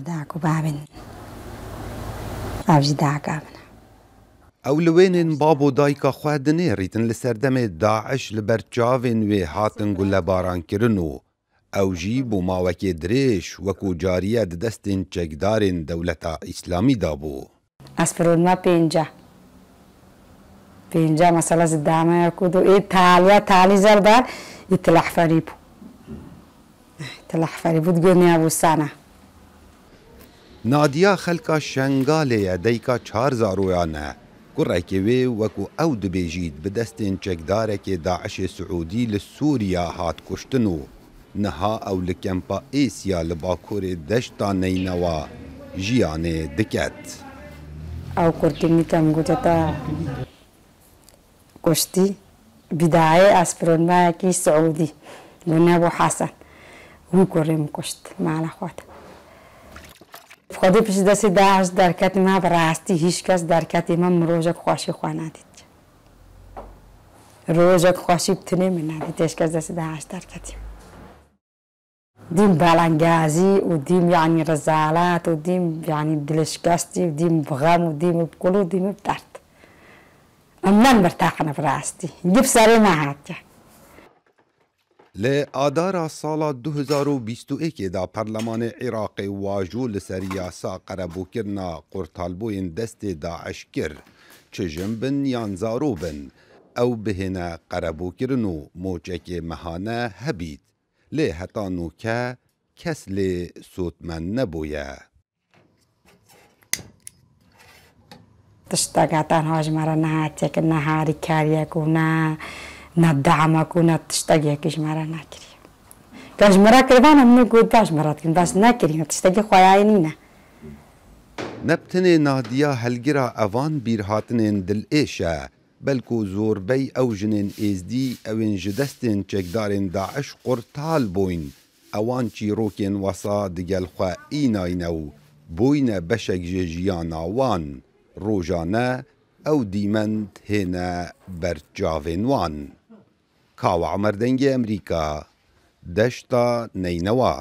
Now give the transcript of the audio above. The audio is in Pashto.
داک و بابن ئاژی داکابن ئەو لە وێنێن باب و دایکە خوا دنێڕیتن لە سەردەمێ داعش لە بەرچاوێن وێ هاتن گول لە بارانکردن و ئەوژی بۆ ماوەکێ درێژ وەکو جاریە دەستین چەکدارێن دەولەتە ئیسلامیدا بوو ئەسپرۆنما پێنجە پێنجە مەسەلە زدامە کود و ئێ تاالە تاالی زەربار ئیتلەحفەری بوو تلەحفەری بود گوێنیا بووسانە نادیا خلکا شنگالەیە دەیکا چار زارۆیانە کوڕێکی وێ وەکو ئەو دبێژیت بە دەستێن چەکدارێکێ داعشێ سعودی لە سووریا هات کوشتن و نەها ئەو لە کەمپا ئیسیا لە باکۆرێ دەشتا نینەوە ژیانێ دکات ئەو کورتنی کەم گوتەتا کوشتی بدایە ئەسپۆنمایەکی سعودی لەنە بۆ حەسەن هەم کوڕێم کوشت مانەخواتە خود پیش دست در درکت ما براستی هیچ کس درکت من روزک خوشی خواه ندید روزک خوشی بتنی می ندید هیچ کس دست در درکتی دیم بلنگازی و دیم یعنی رزالات و دیم یعنی دلشکستی و دیم بغم و دیم بکل و دیم من من برتاقنا براستی جب سری ما هاتیه ل آدارا سالا 2021 دا پرلمان عراق واجو لسر یاسا قربو کرنا قرطالبوین دست داعش کر چجم بن یان زارو بن او بهنه قربو کرنو موچک مهانه هبید ل هتانو که کس ل سوتمن نبویه تشتاقاتان هاجمارا نهاتيك نهاري كاريكونا ندعمك ونتشتاقي كيش مرة ناكري كاش مرة كربانا قد قداش مرات كنباش ناكري نتشتاقي خويا عينينا نبتني ناديا هلجرا أفان بيرهاتن دل إيشا بلکو زۆربەی ئەو ژنێن ئێزدی ئەوێن ji دەستێن چێکدارێن داعش قورتال بووین ئەوان چیرۆکێن وەسا دگەلخوا ئیناینە و بووینە بەشێک ژێ ژیانناوان او ئەو دیمەند هێنە وان کاوە عمەردەنگی ئەمریکا دەشتا نینەوە.